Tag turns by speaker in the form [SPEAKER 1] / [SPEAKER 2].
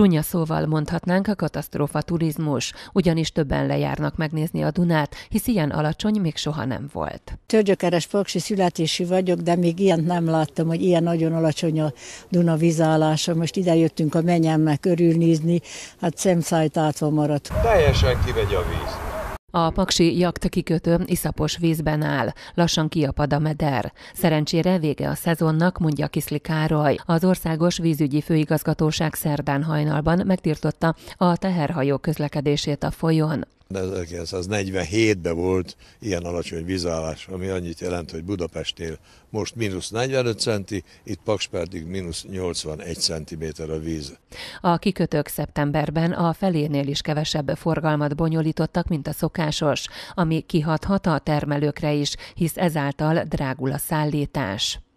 [SPEAKER 1] Csúnya szóval mondhatnánk a katasztrófa turizmus, ugyanis többen lejárnak megnézni a Dunát, hisz ilyen alacsony még soha nem volt.
[SPEAKER 2] Törgyökeres paksi születésű vagyok, de még ilyen nem láttam, hogy ilyen nagyon alacsony a Duna vízállása. Most ide jöttünk a menyemmel körülnézni, hát szemszájt átva maradt. Teljesen
[SPEAKER 3] kivegy a víz.
[SPEAKER 2] A
[SPEAKER 1] paksi jakt kikötő iszapos vízben áll, lassan kiapad a meder. Szerencsére vége a szezonnak, mondja Kiszli Károly. Az Országos Vízügyi Főigazgatóság szerdán hajnalban megtiltotta a teherhajó közlekedését a folyón
[SPEAKER 4] de 1947-ben volt ilyen alacsony vízállás, ami annyit jelent, hogy Budapestnél most mínusz 45 centi, itt Paks pedig mínusz 81 centiméter a víz.
[SPEAKER 1] A kikötők szeptemberben a felénél is kevesebb forgalmat bonyolítottak, mint a szokásos, ami kihathat a termelőkre is, hisz ezáltal drágul a szállítás.